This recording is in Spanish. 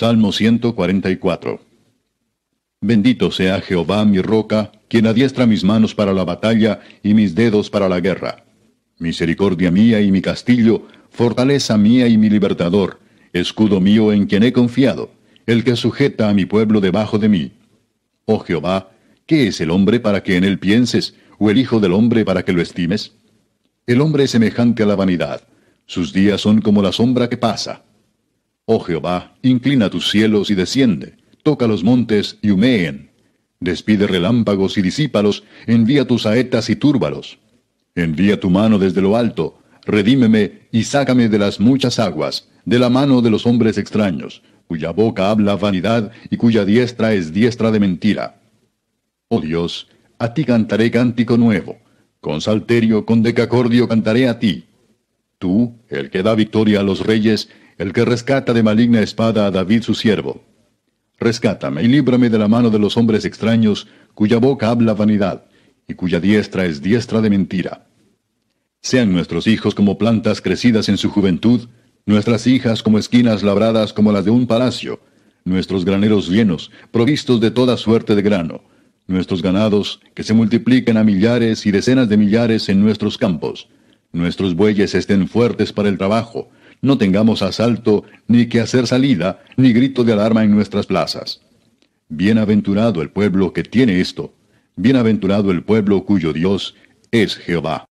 Salmo 144. Bendito sea Jehová mi roca, quien adiestra mis manos para la batalla y mis dedos para la guerra. Misericordia mía y mi castillo, fortaleza mía y mi libertador, escudo mío en quien he confiado, el que sujeta a mi pueblo debajo de mí. Oh Jehová, ¿qué es el hombre para que en él pienses, o el hijo del hombre para que lo estimes? El hombre es semejante a la vanidad, sus días son como la sombra que pasa Oh Jehová, inclina tus cielos y desciende, toca los montes y humeen. Despide relámpagos y disípalos, envía tus saetas y túrbalos. Envía tu mano desde lo alto, redímeme y sácame de las muchas aguas, de la mano de los hombres extraños, cuya boca habla vanidad y cuya diestra es diestra de mentira. Oh Dios, a ti cantaré cántico nuevo, con salterio, con decacordio cantaré a ti. Tú, el que da victoria a los reyes, el que rescata de maligna espada a David su siervo. Rescátame y líbrame de la mano de los hombres extraños, cuya boca habla vanidad, y cuya diestra es diestra de mentira. Sean nuestros hijos como plantas crecidas en su juventud, nuestras hijas como esquinas labradas como las de un palacio, nuestros graneros llenos, provistos de toda suerte de grano, nuestros ganados que se multipliquen a millares y decenas de millares en nuestros campos, nuestros bueyes estén fuertes para el trabajo, no tengamos asalto, ni que hacer salida, ni grito de alarma en nuestras plazas. Bienaventurado el pueblo que tiene esto. Bienaventurado el pueblo cuyo Dios es Jehová.